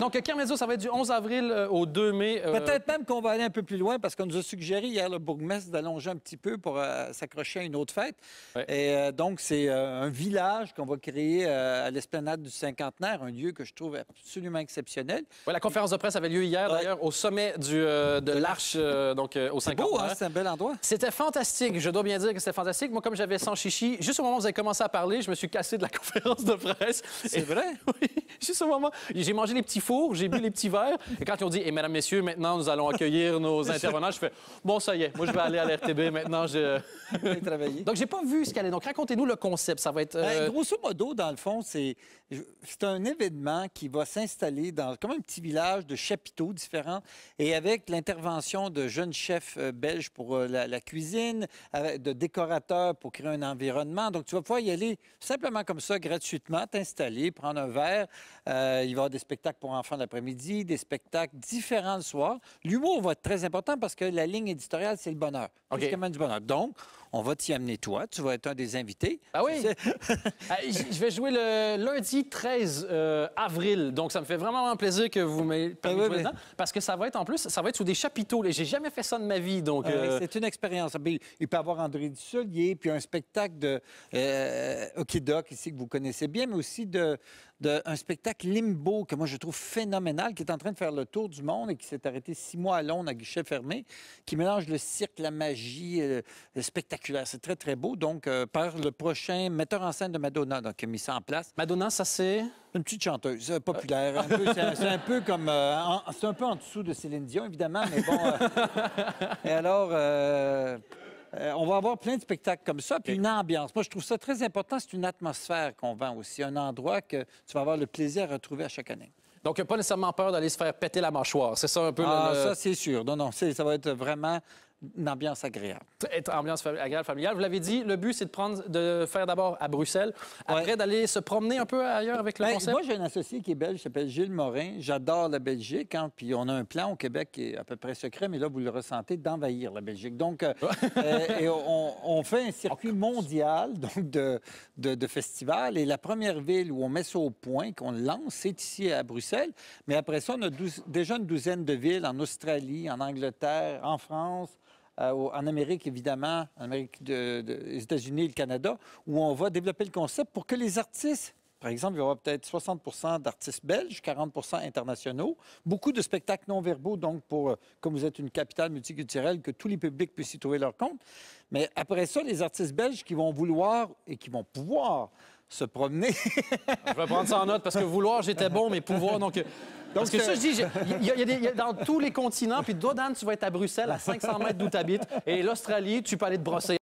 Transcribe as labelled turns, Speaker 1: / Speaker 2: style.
Speaker 1: Donc, euh, Kermézo, ça va être du 11 avril euh, au 2 mai. Euh, Peut-être même qu'on va aller un peu plus loin parce qu'on nous a suggéré hier le bourgmestre d'allonger un petit peu pour s'accrocher à une autre fête. Et donc, c'est un village qu'on va créer à l'esplanade du cinquantenaire, un lieu que je trouve absolument exceptionnel.
Speaker 2: Ouais, la conférence de presse avait lieu hier, d'ailleurs, au sommet de, l'Arche, donc au hein, cinquantenaire. C'est hein? c'est un bel endroit. C'était fantastique. Je dois bien dire que c'était fantastique. Moi, comme j'avais sans chichi, juste au moment où vous avez commencé à parler, je me suis cassé de la conférence de presse. C'est vrai? oui, juste au moment. J'ai mangé les petits j'ai bu les petits verres. Et quand ils ont dit, et eh, mesdames, messieurs, maintenant, nous allons accueillir nos intervenants, je fais, bon, ça
Speaker 1: y est, moi, je vais aller à l'RTB maintenant. Je... vais travailler. Donc, j'ai pas vu ce qu'elle est. Donc, racontez-nous le concept. Ça va être. Ben, euh, grosso modo, dans le fond, c'est c'est un événement qui va s'installer dans comme un petit village de chapiteaux différents et avec l'intervention de jeunes chefs euh, belges pour euh, la, cuisine, de décorateurs pour créer un environnement. Donc, tu vas pouvoir y aller simplement comme ça, gratuitement, t'installer, prendre un verre. Euh, il va y avoir des spectacles pour enfants l'après-midi, des spectacles différents le soir. L'humour va être très important parce que la ligne éditoriale, c'est le bonheur. C'est du bonheur. Donc, on va t'y amener toi. Tu vas être un des invités. Ah oui? je vais jouer le lundi 13 euh, avril. Donc, ça me fait vraiment
Speaker 2: plaisir que vous m'ayez ah oui, mais... Parce que ça va être, en plus, ça va être sous des chapiteaux. J'ai jamais fait ça de ma vie. donc... Ah euh, c'est
Speaker 1: une expérience. Ah, il peut y avoir André Dussolier, puis un spectacle de euh, Okidoc, ici, que vous connaissez bien, mais aussi de, un spectacle Limbo, que moi, je trouve phénoménal, qui est en train de faire le tour du monde et qui s'est arrêté six mois à Londres, à guichet fermé, qui mélange le cirque, la magie, euh, le spectacle c'est très, très beau. Donc, euh, par le prochain metteur en scène de Madonna, donc, qui a mis ça en place. Madonna, ça, c'est? Une petite chanteuse euh, populaire. Euh. c'est un peu comme... c'est un peu en dessous de Céline Dion, évidemment, mais bon... et alors... on va avoir plein de spectacles comme ça, puis une ambiance. Moi, je trouve ça très important. C'est une atmosphère qu'on vend aussi, un endroit que tu vas avoir le plaisir à retrouver à chaque année. Donc, pas nécessairement peur d'aller se faire péter la mâchoire. C'est ça un peu ah, ça, c'est sûr. Non, non, ça va être vraiment une ambiance agréable.
Speaker 2: Une ambiance agréable, familiale. Vous l'avez dit, le but, c'est de, prendre, de faire d'abord à Bruxelles,
Speaker 1: après d'aller se promener un peu ailleurs avec le ben, Moi, j'ai un associé qui est belge, s'appelle Gilles Morin. J'adore la Belgique, hein, puis on a un plan au Québec qui est à peu près secret, mais là, vous le ressentez, d'envahir la Belgique. Donc, euh, euh, et on, fait un circuit oh, mondial donc de, de, festivals, et la première ville où on met ça au point, qu'on lance, c'est ici à Bruxelles. Mais après ça, on a déjà une douzaine de villes en Australie, en Angleterre, en France, euh, en Amérique, évidemment, en Amérique États-Unis et le Canada, où on va développer le concept pour que les artistes par exemple, il y aura peut-être 60 d'artistes belges, 40 internationaux, beaucoup de spectacles non-verbaux, donc pour, euh, comme vous êtes une capitale multiculturelle, que tous les publics puissent y trouver leur compte. Mais après ça, les artistes belges qui vont vouloir et qui vont pouvoir se promener. je vais prendre ça en note parce que vouloir, j'étais bon, mais pouvoir, donc. Euh,
Speaker 2: donc parce que ça, je dis, il y, a dans tous les continents, puis Dodan, tu vas être à Bruxelles, à 500 mètres d'où tu habites,
Speaker 1: et l'Australie, tu peux aller te brosser.